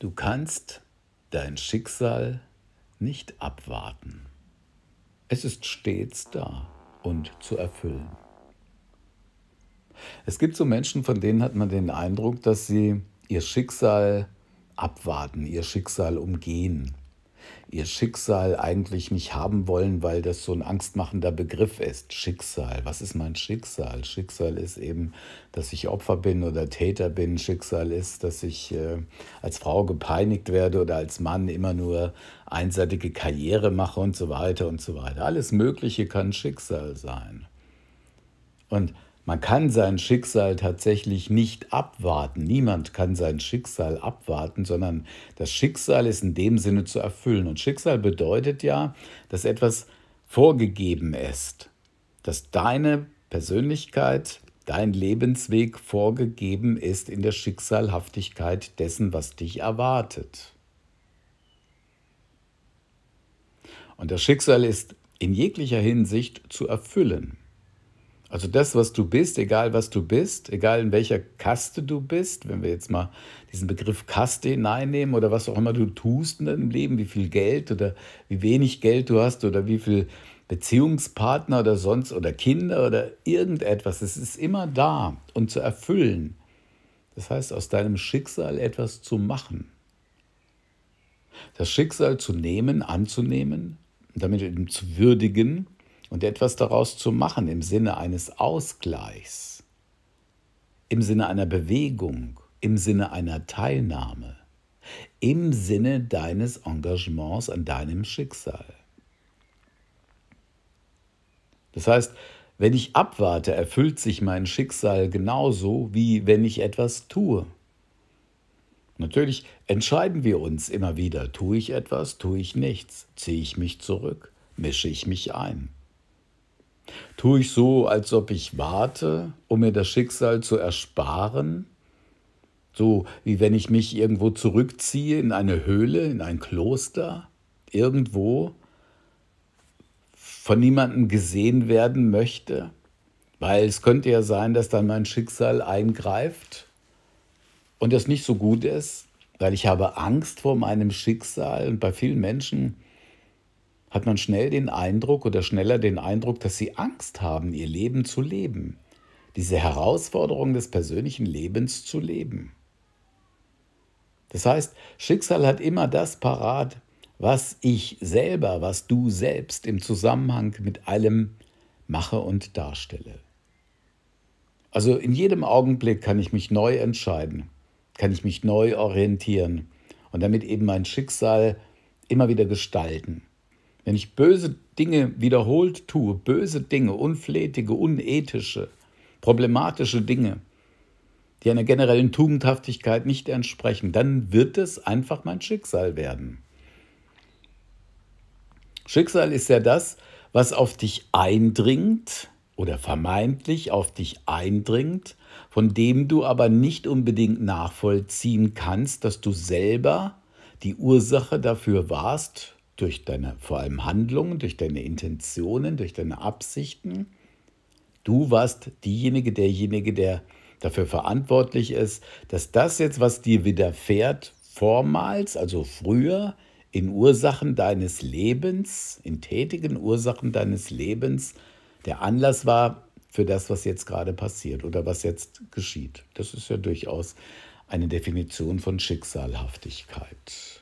Du kannst dein Schicksal nicht abwarten. Es ist stets da und zu erfüllen. Es gibt so Menschen, von denen hat man den Eindruck, dass sie ihr Schicksal abwarten, ihr Schicksal umgehen ihr Schicksal eigentlich nicht haben wollen, weil das so ein angstmachender Begriff ist. Schicksal, was ist mein Schicksal? Schicksal ist eben, dass ich Opfer bin oder Täter bin. Schicksal ist, dass ich äh, als Frau gepeinigt werde oder als Mann immer nur einseitige Karriere mache und so weiter und so weiter. Alles Mögliche kann Schicksal sein. Und man kann sein Schicksal tatsächlich nicht abwarten. Niemand kann sein Schicksal abwarten, sondern das Schicksal ist in dem Sinne zu erfüllen. Und Schicksal bedeutet ja, dass etwas vorgegeben ist, dass deine Persönlichkeit, dein Lebensweg vorgegeben ist in der Schicksalhaftigkeit dessen, was dich erwartet. Und das Schicksal ist in jeglicher Hinsicht zu erfüllen. Also das, was du bist, egal was du bist, egal in welcher Kaste du bist, wenn wir jetzt mal diesen Begriff Kaste hineinnehmen oder was auch immer du tust in deinem Leben, wie viel Geld oder wie wenig Geld du hast oder wie viel Beziehungspartner oder sonst oder Kinder oder irgendetwas, es ist immer da und zu erfüllen. Das heißt, aus deinem Schicksal etwas zu machen. Das Schicksal zu nehmen, anzunehmen, damit eben zu würdigen und etwas daraus zu machen im Sinne eines Ausgleichs, im Sinne einer Bewegung, im Sinne einer Teilnahme, im Sinne deines Engagements an deinem Schicksal. Das heißt, wenn ich abwarte, erfüllt sich mein Schicksal genauso, wie wenn ich etwas tue. Natürlich entscheiden wir uns immer wieder, tue ich etwas, tue ich nichts, ziehe ich mich zurück, mische ich mich ein. Tue ich so, als ob ich warte, um mir das Schicksal zu ersparen? So wie wenn ich mich irgendwo zurückziehe in eine Höhle, in ein Kloster, irgendwo, von niemandem gesehen werden möchte? Weil es könnte ja sein, dass dann mein Schicksal eingreift und das nicht so gut ist, weil ich habe Angst vor meinem Schicksal und bei vielen Menschen hat man schnell den Eindruck oder schneller den Eindruck, dass sie Angst haben, ihr Leben zu leben, diese Herausforderung des persönlichen Lebens zu leben. Das heißt, Schicksal hat immer das parat, was ich selber, was du selbst im Zusammenhang mit allem mache und darstelle. Also in jedem Augenblick kann ich mich neu entscheiden, kann ich mich neu orientieren und damit eben mein Schicksal immer wieder gestalten. Wenn ich böse Dinge wiederholt tue, böse Dinge, unflätige, unethische, problematische Dinge, die einer generellen Tugendhaftigkeit nicht entsprechen, dann wird es einfach mein Schicksal werden. Schicksal ist ja das, was auf dich eindringt oder vermeintlich auf dich eindringt, von dem du aber nicht unbedingt nachvollziehen kannst, dass du selber die Ursache dafür warst durch deine vor allem Handlungen, durch deine Intentionen, durch deine Absichten. Du warst diejenige, derjenige, der dafür verantwortlich ist, dass das jetzt, was dir widerfährt, vormals, also früher, in Ursachen deines Lebens, in tätigen Ursachen deines Lebens, der Anlass war für das, was jetzt gerade passiert oder was jetzt geschieht. Das ist ja durchaus eine Definition von Schicksalhaftigkeit.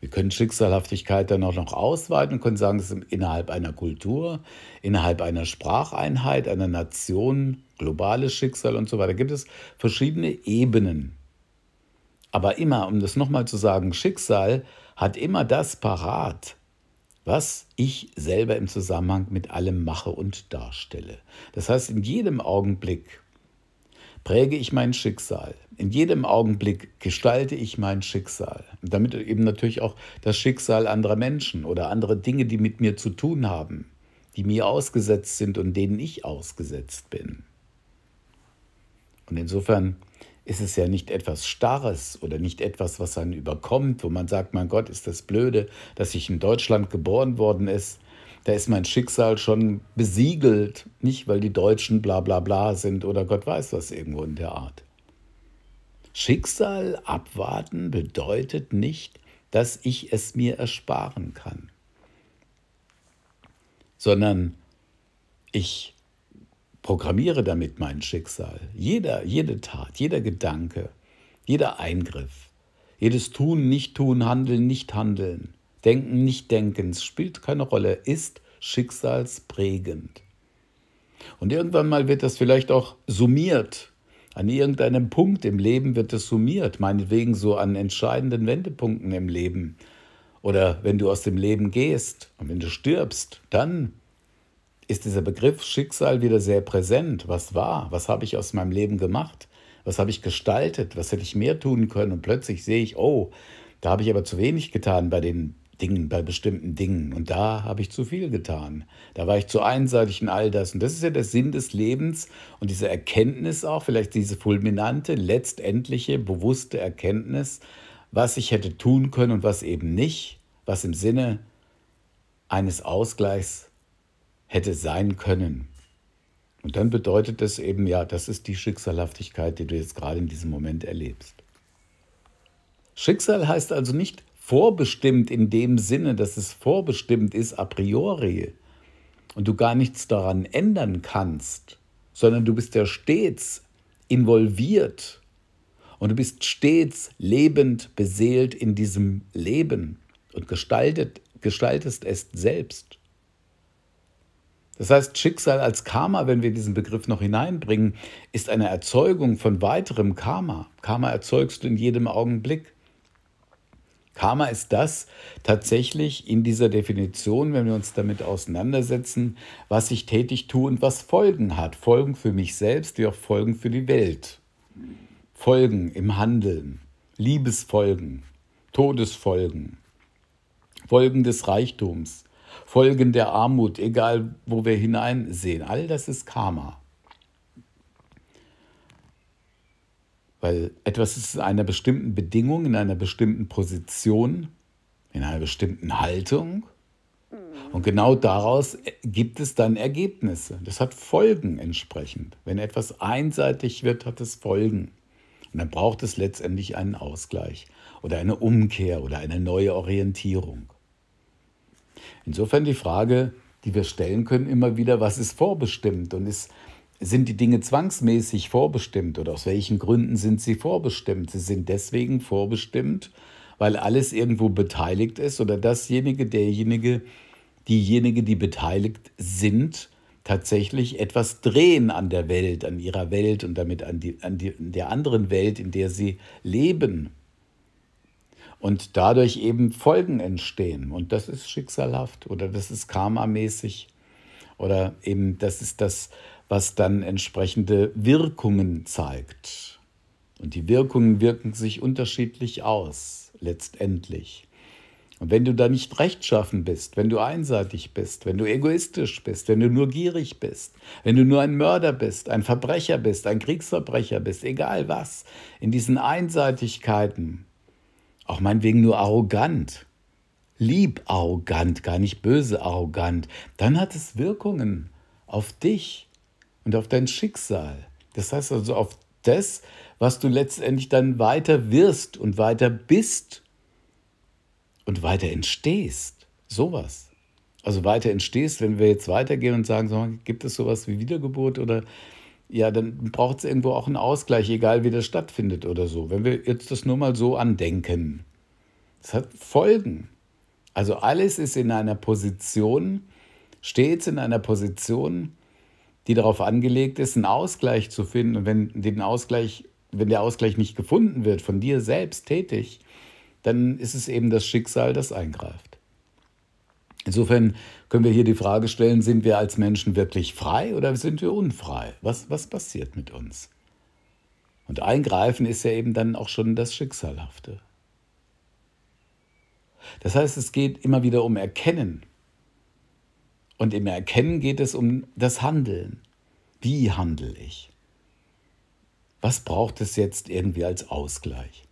Wir können Schicksalhaftigkeit dann auch noch ausweiten und können sagen, es ist innerhalb einer Kultur, innerhalb einer Spracheinheit, einer Nation, globales Schicksal und so weiter. Gibt es verschiedene Ebenen. Aber immer, um das nochmal zu sagen, Schicksal hat immer das parat, was ich selber im Zusammenhang mit allem mache und darstelle. Das heißt, in jedem Augenblick, präge ich mein Schicksal. In jedem Augenblick gestalte ich mein Schicksal. Und damit eben natürlich auch das Schicksal anderer Menschen oder andere Dinge, die mit mir zu tun haben, die mir ausgesetzt sind und denen ich ausgesetzt bin. Und insofern ist es ja nicht etwas Starres oder nicht etwas, was einen überkommt, wo man sagt, mein Gott, ist das blöde, dass ich in Deutschland geboren worden ist, da ist mein Schicksal schon besiegelt, nicht weil die Deutschen bla bla bla sind oder Gott weiß was irgendwo in der Art. Schicksal abwarten bedeutet nicht, dass ich es mir ersparen kann, sondern ich programmiere damit mein Schicksal. Jeder, jede Tat, jeder Gedanke, jeder Eingriff, jedes Tun, Nicht-Tun, Handeln, Nicht-Handeln Denken, Nicht-Denkens spielt keine Rolle, ist schicksalsprägend. Und irgendwann mal wird das vielleicht auch summiert. An irgendeinem Punkt im Leben wird es summiert, meinetwegen so an entscheidenden Wendepunkten im Leben. Oder wenn du aus dem Leben gehst und wenn du stirbst, dann ist dieser Begriff Schicksal wieder sehr präsent. Was war? Was habe ich aus meinem Leben gemacht? Was habe ich gestaltet? Was hätte ich mehr tun können? Und plötzlich sehe ich, oh, da habe ich aber zu wenig getan bei den Dingen, bei bestimmten Dingen. Und da habe ich zu viel getan. Da war ich zu einseitig in all das. Und das ist ja der Sinn des Lebens und diese Erkenntnis auch, vielleicht diese fulminante, letztendliche, bewusste Erkenntnis, was ich hätte tun können und was eben nicht, was im Sinne eines Ausgleichs hätte sein können. Und dann bedeutet das eben, ja, das ist die Schicksalhaftigkeit, die du jetzt gerade in diesem Moment erlebst. Schicksal heißt also nicht vorbestimmt in dem Sinne, dass es vorbestimmt ist a priori und du gar nichts daran ändern kannst, sondern du bist ja stets involviert und du bist stets lebend beseelt in diesem Leben und gestaltet, gestaltest es selbst. Das heißt, Schicksal als Karma, wenn wir diesen Begriff noch hineinbringen, ist eine Erzeugung von weiterem Karma. Karma erzeugst du in jedem Augenblick. Karma ist das tatsächlich in dieser Definition, wenn wir uns damit auseinandersetzen, was ich tätig tue und was Folgen hat. Folgen für mich selbst, wie auch Folgen für die Welt. Folgen im Handeln, Liebesfolgen, Todesfolgen, Folgen des Reichtums, Folgen der Armut, egal wo wir hineinsehen. All das ist Karma. Weil etwas ist in einer bestimmten Bedingung, in einer bestimmten Position, in einer bestimmten Haltung. Und genau daraus gibt es dann Ergebnisse. Das hat Folgen entsprechend. Wenn etwas einseitig wird, hat es Folgen. Und dann braucht es letztendlich einen Ausgleich oder eine Umkehr oder eine neue Orientierung. Insofern die Frage, die wir stellen können, immer wieder, was ist vorbestimmt und ist sind die Dinge zwangsmäßig vorbestimmt oder aus welchen Gründen sind sie vorbestimmt? Sie sind deswegen vorbestimmt, weil alles irgendwo beteiligt ist oder dasjenige, derjenige, diejenige, die beteiligt sind, tatsächlich etwas drehen an der Welt, an ihrer Welt und damit an, die, an die, der anderen Welt, in der sie leben. Und dadurch eben Folgen entstehen. Und das ist schicksalhaft oder das ist karmamäßig oder eben das ist das, was dann entsprechende Wirkungen zeigt. Und die Wirkungen wirken sich unterschiedlich aus, letztendlich. Und wenn du da nicht rechtschaffen bist, wenn du einseitig bist, wenn du egoistisch bist, wenn du nur gierig bist, wenn du nur ein Mörder bist, ein Verbrecher bist, ein Kriegsverbrecher bist, egal was, in diesen Einseitigkeiten, auch meinetwegen nur arrogant, lieb arrogant, gar nicht böse arrogant, dann hat es Wirkungen auf dich, und auf dein Schicksal. Das heißt also auf das, was du letztendlich dann weiter wirst und weiter bist und weiter entstehst. Sowas. Also weiter entstehst, wenn wir jetzt weitergehen und sagen, so, gibt es sowas wie Wiedergeburt oder ja, dann braucht es irgendwo auch einen Ausgleich, egal wie das stattfindet oder so. Wenn wir jetzt das nur mal so andenken, das hat Folgen. Also alles ist in einer Position, stets in einer Position, die darauf angelegt ist, einen Ausgleich zu finden. Und wenn, den Ausgleich, wenn der Ausgleich nicht gefunden wird, von dir selbst tätig, dann ist es eben das Schicksal, das eingreift. Insofern können wir hier die Frage stellen, sind wir als Menschen wirklich frei oder sind wir unfrei? Was, was passiert mit uns? Und eingreifen ist ja eben dann auch schon das Schicksalhafte. Das heißt, es geht immer wieder um Erkennen, und im Erkennen geht es um das Handeln. Wie handle ich? Was braucht es jetzt irgendwie als Ausgleich?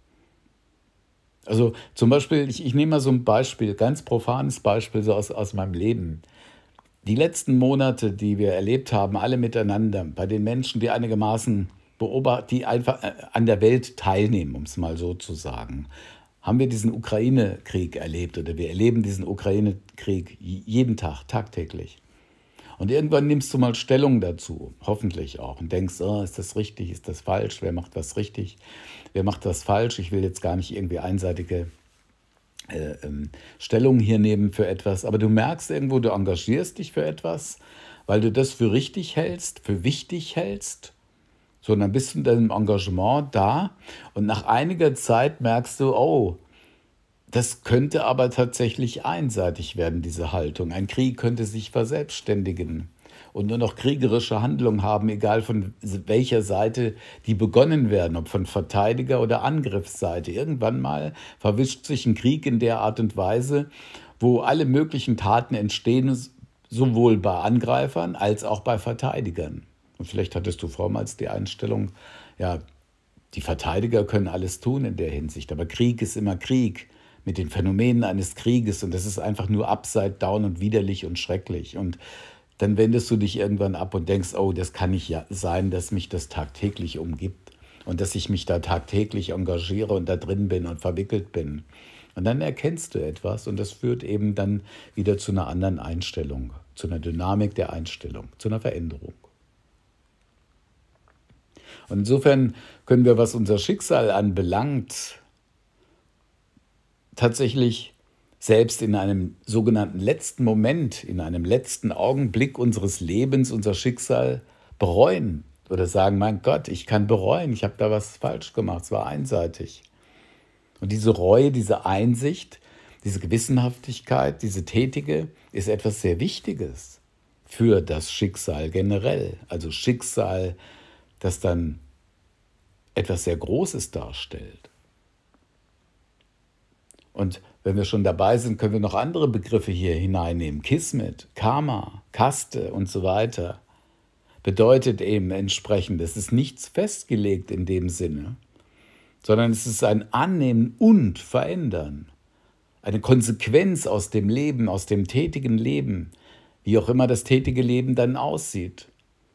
Also zum Beispiel, ich, ich nehme mal so ein Beispiel, ganz profanes Beispiel so aus, aus meinem Leben. Die letzten Monate, die wir erlebt haben, alle miteinander, bei den Menschen, die einigermaßen beobachten, die einfach äh, an der Welt teilnehmen, um es mal so zu sagen, haben wir diesen Ukraine-Krieg erlebt oder wir erleben diesen Ukraine-Krieg jeden Tag, tagtäglich. Und irgendwann nimmst du mal Stellung dazu, hoffentlich auch, und denkst, oh, ist das richtig, ist das falsch, wer macht was richtig, wer macht was falsch. Ich will jetzt gar nicht irgendwie einseitige äh, ähm, Stellung hier nehmen für etwas, aber du merkst irgendwo, du engagierst dich für etwas, weil du das für richtig hältst, für wichtig hältst sondern bist du in deinem Engagement da und nach einiger Zeit merkst du, oh, das könnte aber tatsächlich einseitig werden, diese Haltung. Ein Krieg könnte sich verselbstständigen und nur noch kriegerische Handlungen haben, egal von welcher Seite die begonnen werden, ob von Verteidiger oder Angriffsseite. Irgendwann mal verwischt sich ein Krieg in der Art und Weise, wo alle möglichen Taten entstehen, sowohl bei Angreifern als auch bei Verteidigern. Und vielleicht hattest du vormals die Einstellung, ja, die Verteidiger können alles tun in der Hinsicht, aber Krieg ist immer Krieg mit den Phänomenen eines Krieges und das ist einfach nur upside down und widerlich und schrecklich. Und dann wendest du dich irgendwann ab und denkst, oh, das kann nicht sein, dass mich das tagtäglich umgibt und dass ich mich da tagtäglich engagiere und da drin bin und verwickelt bin. Und dann erkennst du etwas und das führt eben dann wieder zu einer anderen Einstellung, zu einer Dynamik der Einstellung, zu einer Veränderung. Und insofern können wir, was unser Schicksal anbelangt, tatsächlich selbst in einem sogenannten letzten Moment, in einem letzten Augenblick unseres Lebens unser Schicksal bereuen oder sagen, mein Gott, ich kann bereuen, ich habe da was falsch gemacht, es war einseitig. Und diese Reue, diese Einsicht, diese Gewissenhaftigkeit, diese Tätige ist etwas sehr Wichtiges für das Schicksal generell. Also Schicksal, das dann etwas sehr Großes darstellt. Und wenn wir schon dabei sind, können wir noch andere Begriffe hier hineinnehmen. Kismet, Karma, Kaste und so weiter. Bedeutet eben entsprechend, es ist nichts festgelegt in dem Sinne, sondern es ist ein Annehmen und Verändern. Eine Konsequenz aus dem Leben, aus dem tätigen Leben, wie auch immer das tätige Leben dann aussieht.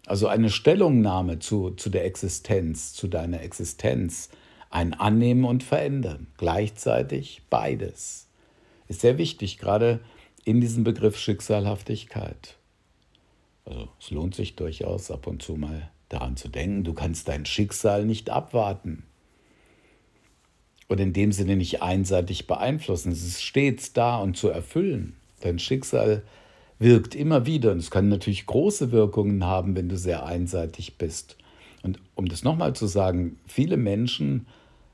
Also eine Stellungnahme zu, zu der Existenz, zu deiner Existenz, ein Annehmen und Verändern, gleichzeitig beides, ist sehr wichtig, gerade in diesem Begriff Schicksalhaftigkeit. Also es lohnt sich durchaus ab und zu mal daran zu denken, du kannst dein Schicksal nicht abwarten und in dem Sinne nicht einseitig beeinflussen. Es ist stets da und zu erfüllen. Dein Schicksal wirkt immer wieder. Und es kann natürlich große Wirkungen haben, wenn du sehr einseitig bist. Und um das nochmal zu sagen, viele Menschen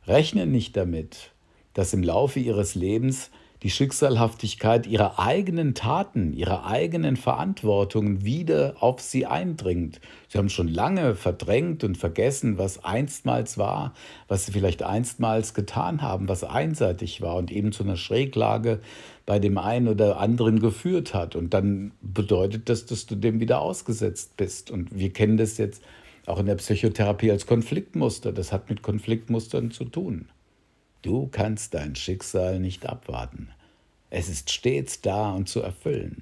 rechnen nicht damit, dass im Laufe ihres Lebens die Schicksalhaftigkeit ihrer eigenen Taten, ihrer eigenen Verantwortung wieder auf sie eindringt. Sie haben schon lange verdrängt und vergessen, was einstmals war, was sie vielleicht einstmals getan haben, was einseitig war und eben zu einer Schräglage bei dem einen oder anderen geführt hat. Und dann bedeutet das, dass du dem wieder ausgesetzt bist. Und wir kennen das jetzt auch in der Psychotherapie als Konfliktmuster. Das hat mit Konfliktmustern zu tun. Du kannst dein Schicksal nicht abwarten. Es ist stets da und zu erfüllen.